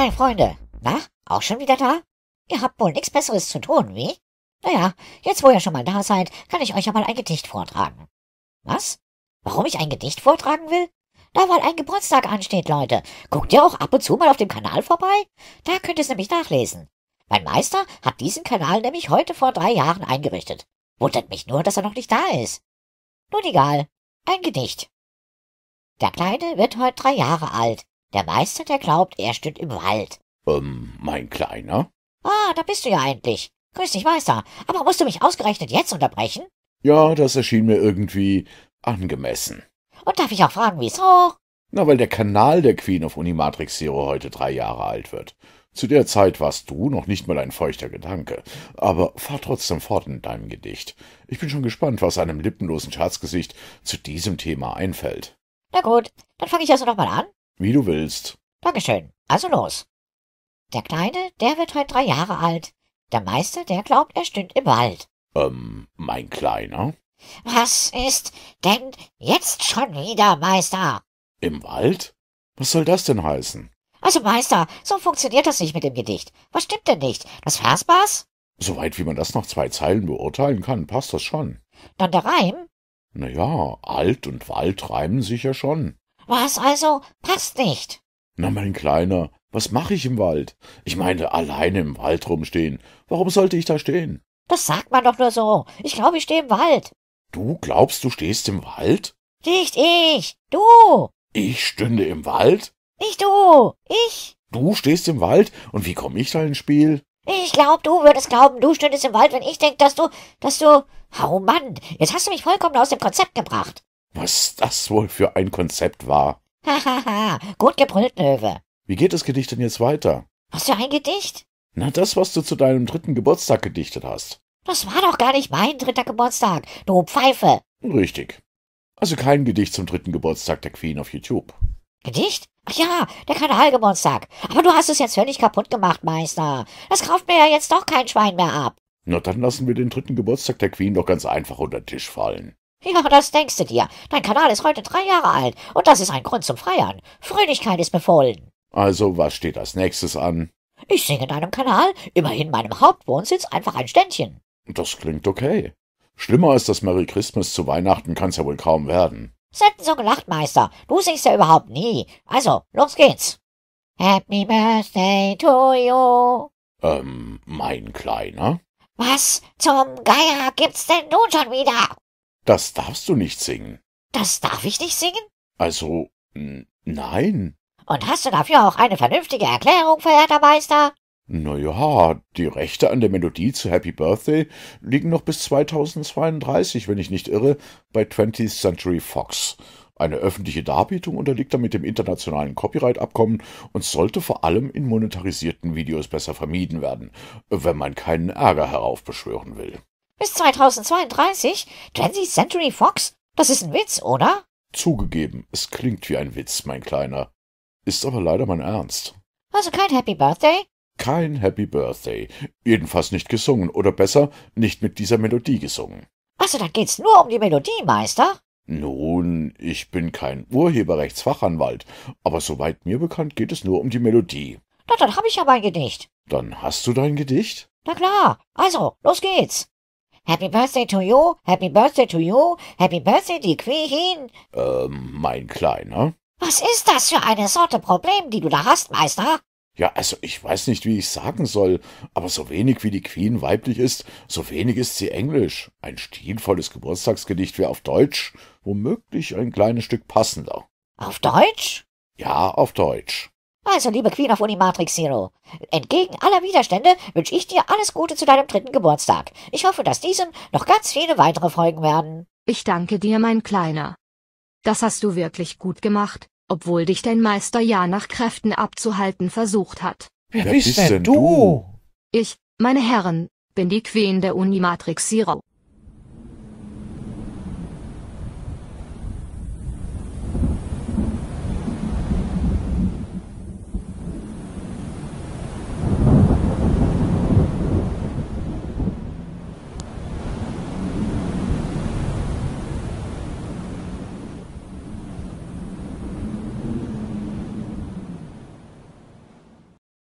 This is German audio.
Hey, Freunde, na, auch schon wieder da? Ihr habt wohl nichts Besseres zu tun, wie? Naja, jetzt wo ihr schon mal da seid, kann ich euch ja mal ein Gedicht vortragen. Was? Warum ich ein Gedicht vortragen will? Na, weil ein Geburtstag ansteht, Leute. Guckt ihr auch ab und zu mal auf dem Kanal vorbei? Da könnt ihr es nämlich nachlesen. Mein Meister hat diesen Kanal nämlich heute vor drei Jahren eingerichtet. Wundert mich nur, dass er noch nicht da ist. Nun egal, ein Gedicht. Der Kleine wird heute drei Jahre alt. Der Meister, der glaubt, er steht im Wald. Ähm, mein Kleiner? Ah, da bist du ja endlich. Grüß dich, Meister. Aber musst du mich ausgerechnet jetzt unterbrechen? Ja, das erschien mir irgendwie angemessen. Und darf ich auch fragen, wieso? Na, weil der Kanal der Queen of Unimatrix Zero heute drei Jahre alt wird. Zu der Zeit warst du noch nicht mal ein feuchter Gedanke, aber fahr trotzdem fort in deinem Gedicht. Ich bin schon gespannt, was einem lippenlosen Schatzgesicht zu diesem Thema einfällt. Na gut, dann fange ich also nochmal an. Wie du willst. Dankeschön. Also los. Der Kleine, der wird heute drei Jahre alt. Der Meister, der glaubt, er stünd im Wald. Ähm, mein Kleiner? Was ist denn jetzt schon wieder, Meister? Im Wald? Was soll das denn heißen? Also, Meister, so funktioniert das nicht mit dem Gedicht. Was stimmt denn nicht? Das Vers war's? Soweit wie man das nach zwei Zeilen beurteilen kann, passt das schon. Dann der Reim? Na ja, alt und Wald reimen sich ja schon. Was also? Passt nicht. Na, mein Kleiner, was mache ich im Wald? Ich meine, alleine im Wald rumstehen. Warum sollte ich da stehen? Das sagt man doch nur so. Ich glaube, ich stehe im Wald. Du glaubst, du stehst im Wald? Nicht ich, du. Ich stünde im Wald? Nicht du, ich. Du stehst im Wald? Und wie komme ich da ins Spiel? Ich glaube, du würdest glauben, du stündest im Wald, wenn ich denke, dass du, dass du... Oh Mann, jetzt hast du mich vollkommen aus dem Konzept gebracht. Was das wohl für ein Konzept war. Hahaha, gut gebrüllt, Löwe. Wie geht das Gedicht denn jetzt weiter? Was für ein Gedicht? Na, das, was du zu deinem dritten Geburtstag gedichtet hast. Das war doch gar nicht mein dritter Geburtstag, du Pfeife. Richtig. Also kein Gedicht zum dritten Geburtstag der Queen auf YouTube. Gedicht? Ach ja, der Kanalgeburtstag. Aber du hast es jetzt völlig kaputt gemacht, Meister. Das kauft mir ja jetzt doch kein Schwein mehr ab. Na, dann lassen wir den dritten Geburtstag der Queen doch ganz einfach unter den Tisch fallen. Ja, das denkst du dir. Dein Kanal ist heute drei Jahre alt und das ist ein Grund zum Feiern. Fröhlichkeit ist befohlen. Also, was steht als nächstes an? Ich singe deinem Kanal, immerhin meinem Hauptwohnsitz, einfach ein Ständchen. Das klingt okay. Schlimmer als das Merry Christmas zu Weihnachten kann's ja wohl kaum werden. Selten so gelacht, Meister. Du singst ja überhaupt nie. Also, los geht's. Happy Birthday to you. Ähm, mein Kleiner? Was zum Geier gibt's denn nun schon wieder? Das darfst du nicht singen. Das darf ich nicht singen? Also, nein. Und hast du dafür auch eine vernünftige Erklärung, verehrter Meister? Na ja, die Rechte an der Melodie zu Happy Birthday liegen noch bis 2032, wenn ich nicht irre, bei 20th Century Fox. Eine öffentliche Darbietung unterliegt damit dem internationalen Copyright-Abkommen und sollte vor allem in monetarisierten Videos besser vermieden werden, wenn man keinen Ärger heraufbeschwören will. Bis 2032? 20th Century Fox? Das ist ein Witz, oder? Zugegeben, es klingt wie ein Witz, mein Kleiner. Ist aber leider mein Ernst. Also kein Happy Birthday? Kein Happy Birthday. Jedenfalls nicht gesungen, oder besser, nicht mit dieser Melodie gesungen. Also dann geht's nur um die Melodie, Meister? Nun, ich bin kein Urheberrechtsfachanwalt, aber soweit mir bekannt geht es nur um die Melodie. Na, dann hab ich ja mein Gedicht. Dann hast du dein Gedicht? Na klar, also, los geht's. Happy Birthday to you, Happy Birthday to you, Happy Birthday die Queen. Ähm, mein Kleiner. Was ist das für eine Sorte Problem, die du da hast, Meister? Ja, also ich weiß nicht, wie ich sagen soll, aber so wenig wie die Queen weiblich ist, so wenig ist sie englisch. Ein stilvolles Geburtstagsgedicht wäre auf Deutsch womöglich ein kleines Stück passender. Auf Deutsch? Ja, auf Deutsch. Also, liebe Queen of Unimatrix Zero, entgegen aller Widerstände wünsche ich dir alles Gute zu deinem dritten Geburtstag. Ich hoffe, dass diesem noch ganz viele weitere folgen werden. Ich danke dir, mein Kleiner. Das hast du wirklich gut gemacht, obwohl dich dein Meister ja nach Kräften abzuhalten versucht hat. Wer, Wer bist, bist denn du? Ich, meine Herren, bin die Queen der Unimatrix Zero.